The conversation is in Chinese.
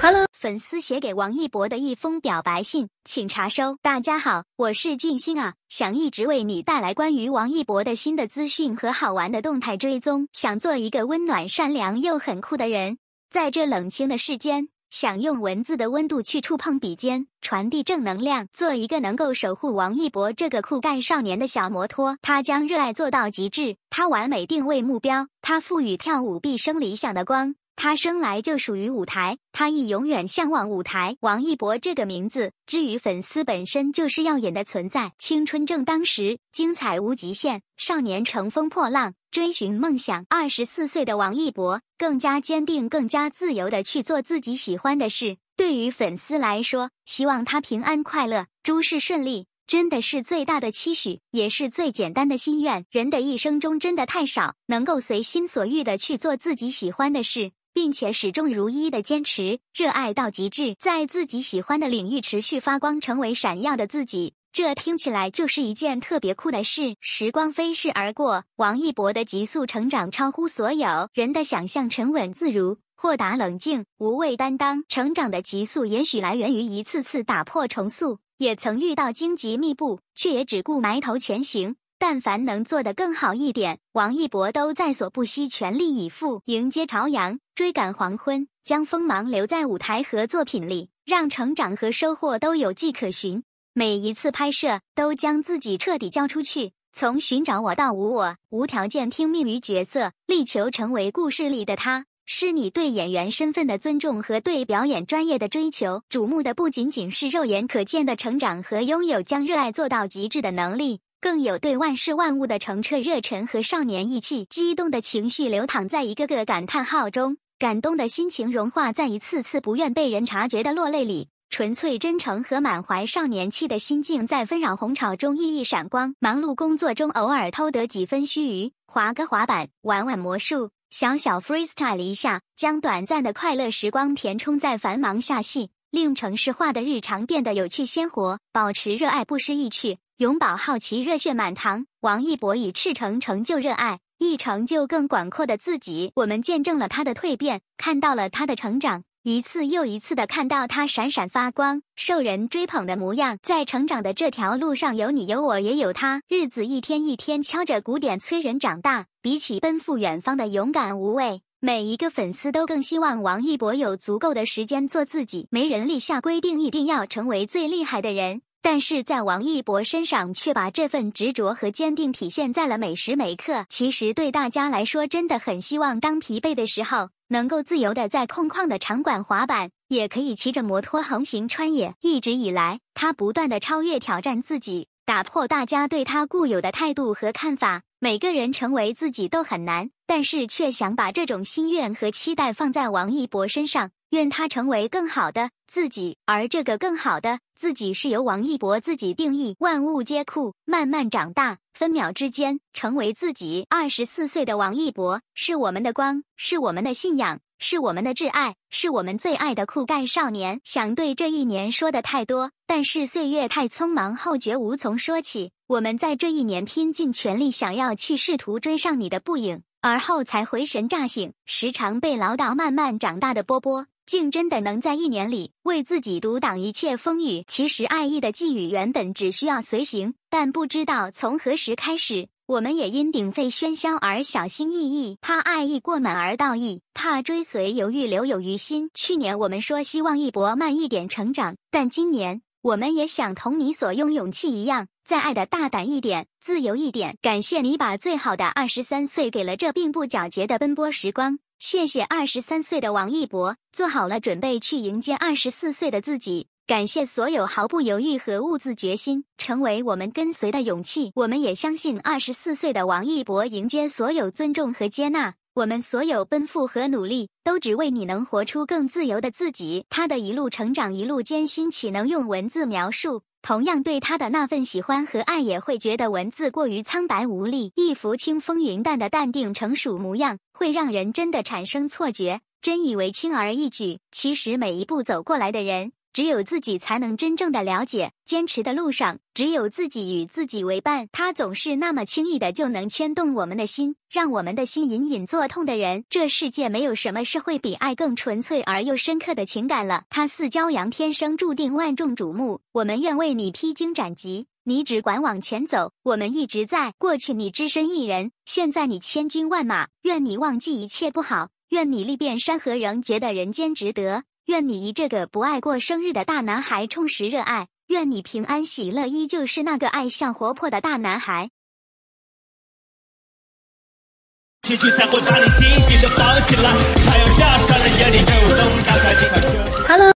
Hello，粉丝写给王一博的一封表白信，请查收。大家好，我是俊星啊，想一直为你带来关于王一博的新的资讯和好玩的动态追踪，想做一个温暖、善良又很酷的人，在这冷清的世间。想用文字的温度去触碰笔尖，传递正能量，做一个能够守护王一博这个酷盖少年的小摩托。他将热爱做到极致，他完美定位目标，他赋予跳舞毕生理想的光。他生来就属于舞台，他亦永远向往舞台。王一博这个名字之于粉丝本身就是耀眼的存在。青春正当时，精彩无极限，少年乘风破浪，追寻梦想。二十四岁的王一博更加坚定，更加自由的去做自己喜欢的事。对于粉丝来说，希望他平安快乐，诸事顺利，真的是最大的期许，也是最简单的心愿。人的一生中真的太少能够随心所欲的去做自己喜欢的事。并且始终如一的坚持，热爱到极致，在自己喜欢的领域持续发光，成为闪耀的自己。这听起来就是一件特别酷的事。时光飞逝而过，王一博的急速成长超乎所有人的想象，沉稳自如，豁达冷静，无畏担当。成长的急速，也许来源于一次次打破重塑，也曾遇到荆棘密布，却也只顾埋头前行。但凡能做得更好一点，王一博都在所不惜，全力以赴，迎接朝阳，追赶黄昏，将锋芒留在舞台和作品里，让成长和收获都有迹可循。每一次拍摄，都将自己彻底交出去，从寻找我到无我，无条件听命于角色，力求成为故事里的他。是你对演员身份的尊重和对表演专业的追求。瞩目的不仅仅是肉眼可见的成长和拥有将热爱做到极致的能力。更有对万事万物的澄澈热忱和少年意气，激动的情绪流淌在一个个感叹号中，感动的心情融化在一次次不愿被人察觉的落泪里，纯粹真诚和满怀少年气的心境在纷扰红潮中熠熠闪光。忙碌工作中偶尔偷得几分须臾，滑个滑板，玩玩魔术，小小 freestyle 一下，将短暂的快乐时光填充在繁忙下戏，令城市化的日常变得有趣鲜活，保持热爱不失意趣。永葆好奇，热血满堂。王一博以赤诚成就热爱，亦成就更广阔的自己。我们见证了他的蜕变，看到了他的成长，一次又一次的看到他闪闪发光、受人追捧的模样。在成长的这条路上，有你有我，也有他。日子一天一天敲着鼓点催人长大。比起奔赴远方的勇敢无畏，每一个粉丝都更希望王一博有足够的时间做自己。没人立下规定，一定要成为最厉害的人。但是在王一博身上，却把这份执着和坚定体现在了每时每刻。其实对大家来说，真的很希望当疲惫的时候，能够自由的在空旷的场馆滑板，也可以骑着摩托横行川野。一直以来，他不断的超越、挑战自己，打破大家对他固有的态度和看法。每个人成为自己都很难，但是却想把这种心愿和期待放在王一博身上。愿他成为更好的自己，而这个更好的自己是由王一博自己定义。万物皆酷，慢慢长大，分秒之间成为自己。二十四岁的王一博是我们的光，是我们的信仰，是我们的挚爱，是我们最爱的酷盖少年。想对这一年说的太多，但是岁月太匆忙，后觉无从说起。我们在这一年拼尽全力，想要去试图追上你的步影，而后才回神乍醒，时常被唠叨。慢慢长大的波波。竟真的能在一年里为自己独挡一切风雨。其实爱意的寄语原本只需要随行，但不知道从何时开始，我们也因鼎沸喧嚣而小心翼翼，怕爱意过满而道义，怕追随犹豫留有余心。去年我们说希望一博慢一点成长，但今年我们也想同你所用勇气一样，再爱的大胆一点，自由一点。感谢你把最好的二十三岁给了这并不皎洁的奔波时光。谢谢二十三岁的王一博，做好了准备去迎接二十四岁的自己。感谢所有毫不犹豫和兀自决心成为我们跟随的勇气。我们也相信二十四岁的王一博迎接所有尊重和接纳。我们所有奔赴和努力，都只为你能活出更自由的自己。他的一路成长、一路艰辛，岂能用文字描述？同样对他的那份喜欢和爱，也会觉得文字过于苍白无力。一幅清风云淡的淡定成熟模样，会让人真的产生错觉，真以为轻而易举。其实每一步走过来的人。只有自己才能真正的了解，坚持的路上，只有自己与自己为伴。他总是那么轻易的就能牵动我们的心，让我们的心隐隐作痛的人。这世界没有什么是会比爱更纯粹而又深刻的情感了。他似骄阳，天生注定万众瞩目。我们愿为你披荆斩棘，你只管往前走，我们一直在。过去你只身一人，现在你千军万马。愿你忘记一切不好，愿你历遍山河仍觉得人间值得。愿你以这个不爱过生日的大男孩充实热爱，愿你平安喜乐，依旧是那个爱笑活泼的大男孩。Hello。